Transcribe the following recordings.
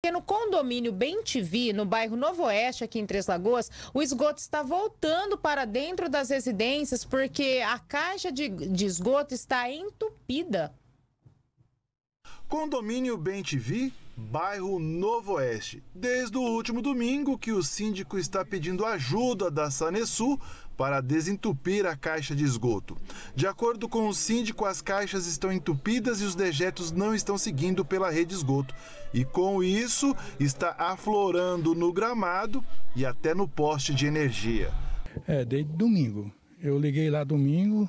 Porque no condomínio Bem TV, no bairro Novo Oeste, aqui em Três Lagoas, o esgoto está voltando para dentro das residências porque a caixa de, de esgoto está entupida. Condomínio Bem TV bairro Novo Oeste. Desde o último domingo que o síndico está pedindo ajuda da Sanesu para desentupir a caixa de esgoto. De acordo com o síndico, as caixas estão entupidas e os dejetos não estão seguindo pela rede esgoto. E com isso, está aflorando no gramado e até no poste de energia. É, desde domingo. Eu liguei lá domingo,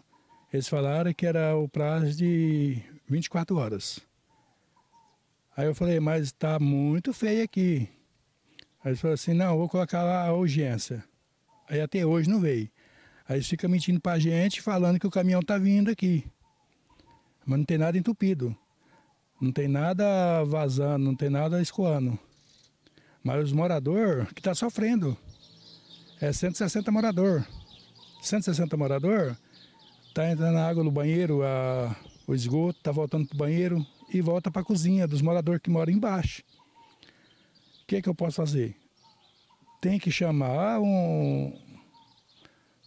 eles falaram que era o prazo de 24 horas. Aí eu falei, mas está muito feio aqui. Aí ele falou assim, não, vou colocar lá a urgência. Aí até hoje não veio. Aí fica mentindo pra gente, falando que o caminhão tá vindo aqui. Mas não tem nada entupido. Não tem nada vazando, não tem nada escoando. Mas os moradores que tá sofrendo. É 160 morador. 160 morador tá entrando na água no banheiro, a o esgoto, está voltando para o banheiro e volta para a cozinha dos moradores que moram embaixo. O que, é que eu posso fazer? Tem que chamar um,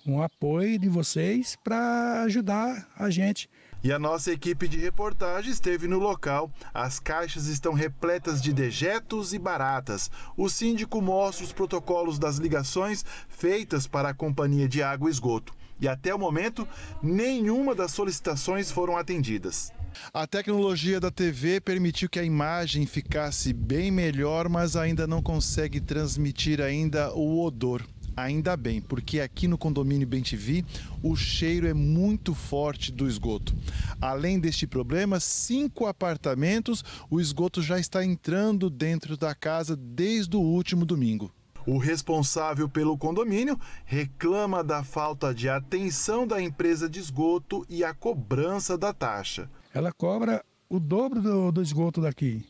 um apoio de vocês para ajudar a gente. E a nossa equipe de reportagem esteve no local. As caixas estão repletas de dejetos e baratas. O síndico mostra os protocolos das ligações feitas para a companhia de água e esgoto. E até o momento, nenhuma das solicitações foram atendidas. A tecnologia da TV permitiu que a imagem ficasse bem melhor, mas ainda não consegue transmitir ainda o odor. Ainda bem, porque aqui no condomínio Bentivi o cheiro é muito forte do esgoto. Além deste problema, cinco apartamentos, o esgoto já está entrando dentro da casa desde o último domingo. O responsável pelo condomínio reclama da falta de atenção da empresa de esgoto e a cobrança da taxa. Ela cobra o dobro do, do esgoto daqui.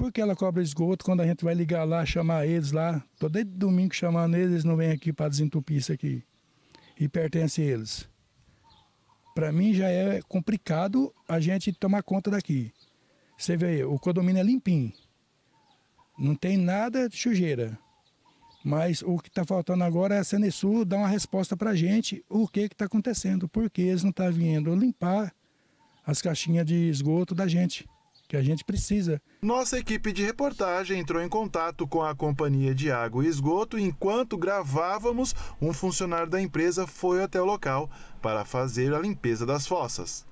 Por que ela cobra esgoto quando a gente vai ligar lá, chamar eles lá? Estou desde domingo chamando eles, eles não vêm aqui para desentupir isso aqui. E pertence a eles. Para mim já é complicado a gente tomar conta daqui. Você vê aí, o condomínio é limpinho. Não tem nada de sujeira. Mas o que está faltando agora é a Senesul dar uma resposta para a gente o que está acontecendo, porque eles não estão tá vindo limpar as caixinhas de esgoto da gente que a gente precisa. Nossa equipe de reportagem entrou em contato com a companhia de água e esgoto enquanto gravávamos, um funcionário da empresa foi até o local para fazer a limpeza das fossas.